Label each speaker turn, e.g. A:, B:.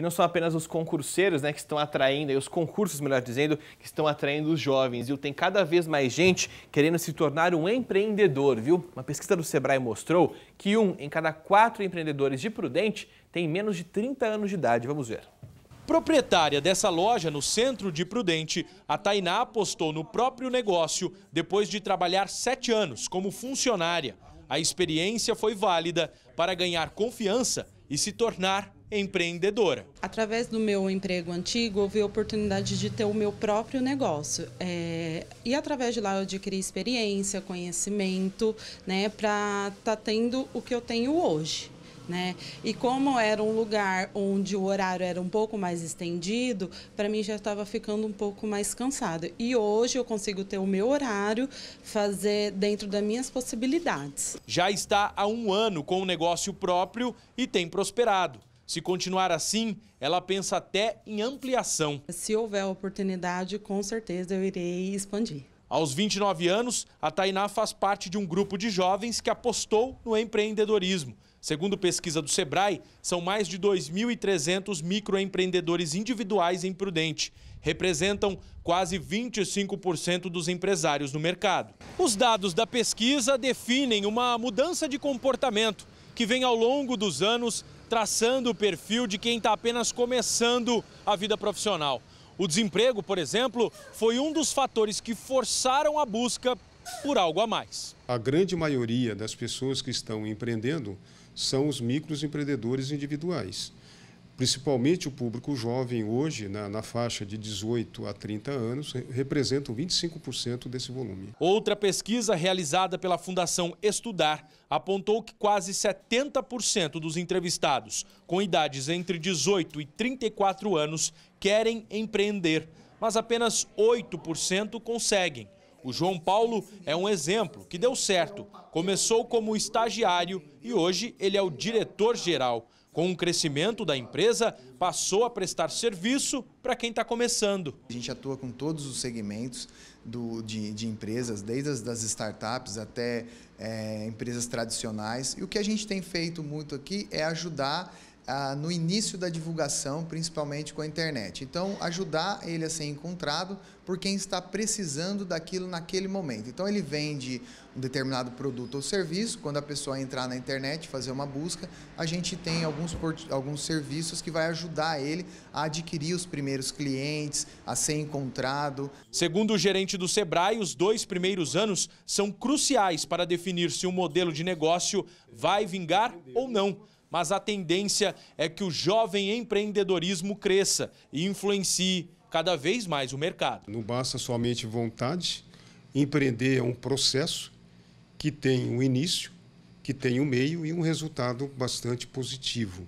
A: E não são apenas os concurseiros né, que estão atraindo, e os concursos, melhor dizendo, que estão atraindo os jovens. E tem cada vez mais gente querendo se tornar um empreendedor, viu? Uma pesquisa do Sebrae mostrou que um em cada quatro empreendedores de Prudente tem menos de 30 anos de idade. Vamos ver. Proprietária dessa loja no centro de Prudente, a Tainá apostou no próprio negócio depois de trabalhar sete anos como funcionária. A experiência foi válida para ganhar confiança e se tornar empreendedora.
B: Através do meu emprego antigo, houve a oportunidade de ter o meu próprio negócio. É, e através de lá eu adquiri experiência, conhecimento, né, para estar tá tendo o que eu tenho hoje. Né? E como era um lugar onde o horário era um pouco mais estendido, para mim já estava ficando um pouco mais cansado. E hoje eu consigo ter o meu horário, fazer dentro das minhas possibilidades.
A: Já está há um ano com o negócio próprio e tem prosperado. Se continuar assim, ela pensa até em ampliação.
B: Se houver oportunidade, com certeza eu irei expandir.
A: Aos 29 anos, a Tainá faz parte de um grupo de jovens que apostou no empreendedorismo. Segundo pesquisa do Sebrae, são mais de 2.300 microempreendedores individuais em Prudente. Representam quase 25% dos empresários no mercado. Os dados da pesquisa definem uma mudança de comportamento que vem ao longo dos anos traçando o perfil de quem está apenas começando a vida profissional. O desemprego, por exemplo, foi um dos fatores que forçaram a busca por algo a
C: mais. A grande maioria das pessoas que estão empreendendo são os microempreendedores individuais. Principalmente o público jovem hoje, na, na faixa de 18 a 30 anos, representam 25% desse volume.
A: Outra pesquisa realizada pela Fundação Estudar apontou que quase 70% dos entrevistados com idades entre 18 e 34 anos querem empreender, mas apenas 8% conseguem. O João Paulo é um exemplo que deu certo. Começou como estagiário e hoje ele é o diretor-geral. Com o crescimento da empresa, passou a prestar serviço para quem está começando. A gente atua com todos os segmentos
D: do, de, de, empresas, desde as das startups até é, empresas tradicionais. E o que a gente tem feito muito aqui é ajudar ah, no início da divulgação, principalmente com a internet. Então, ajudar ele a ser encontrado por quem está precisando daquilo naquele momento. Então, ele vende um determinado produto ou serviço, quando a pessoa entrar na internet, fazer uma busca, a gente tem alguns, alguns serviços que vai
A: ajudar ele a adquirir os primeiros clientes, a ser encontrado. Segundo o gerente do Sebrae, os dois primeiros anos são cruciais para definir se um modelo de negócio vai vingar ou não mas a tendência é que o jovem empreendedorismo cresça e influencie cada vez mais o mercado.
C: Não basta somente vontade, empreender é um processo que tem um início, que tem um meio e um resultado bastante positivo.